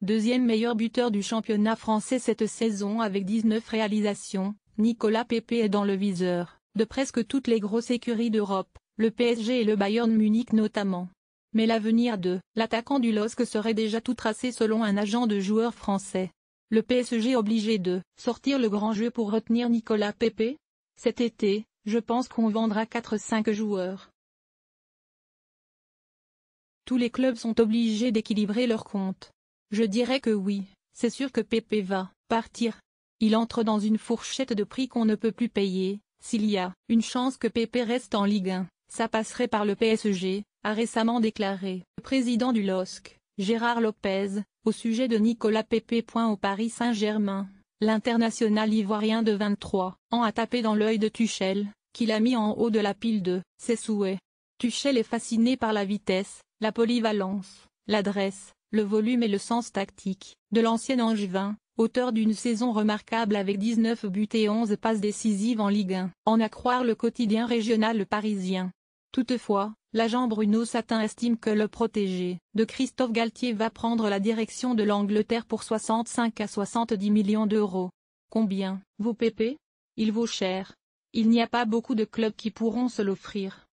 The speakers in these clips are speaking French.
Deuxième meilleur buteur du championnat français cette saison avec 19 réalisations, Nicolas Pépé est dans le viseur, de presque toutes les grosses écuries d'Europe, le PSG et le Bayern Munich notamment. Mais l'avenir de l'attaquant du LOSC serait déjà tout tracé selon un agent de joueurs français. Le PSG obligé de sortir le grand jeu pour retenir Nicolas Pépé Cet été, je pense qu'on vendra 4-5 joueurs. Tous les clubs sont obligés d'équilibrer leurs comptes. Je dirais que oui, c'est sûr que Pépé va partir. Il entre dans une fourchette de prix qu'on ne peut plus payer, s'il y a une chance que Pépé reste en Ligue 1, ça passerait par le PSG, a récemment déclaré le président du LOSC, Gérard Lopez, au sujet de Nicolas Pépé. Au Paris Saint-Germain, l'international ivoirien de 23 ans a tapé dans l'œil de Tuchel, qui l'a mis en haut de la pile de ses souhaits. Tuchel est fasciné par la vitesse, la polyvalence, l'adresse, le volume et le sens tactique, de l'ancien Angevin, auteur d'une saison remarquable avec 19 buts et 11 passes décisives en Ligue 1, en croire le quotidien régional parisien. Toutefois, l'agent Bruno Satin estime que le protégé de Christophe Galtier va prendre la direction de l'Angleterre pour 65 à 70 millions d'euros. Combien vaut Pépé Il vaut cher. Il n'y a pas beaucoup de clubs qui pourront se l'offrir.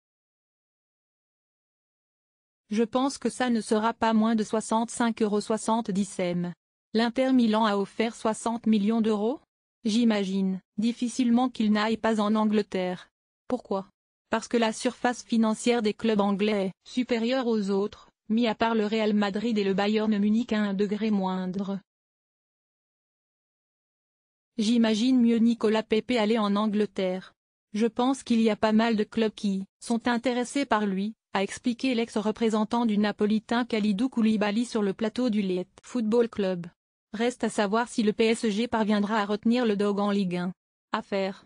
Je pense que ça ne sera pas moins de 65,70 euros. L'Inter Milan a offert 60 millions d'euros J'imagine, difficilement qu'il n'aille pas en Angleterre. Pourquoi Parce que la surface financière des clubs anglais est supérieure aux autres, mis à part le Real Madrid et le Bayern Munich à un degré moindre. J'imagine mieux Nicolas Pepe aller en Angleterre. Je pense qu'il y a pas mal de clubs qui sont intéressés par lui, a expliqué l'ex-représentant du Napolitain Khalidou Koulibaly sur le plateau du Liet Football Club. Reste à savoir si le PSG parviendra à retenir le dog en Ligue 1. Affaire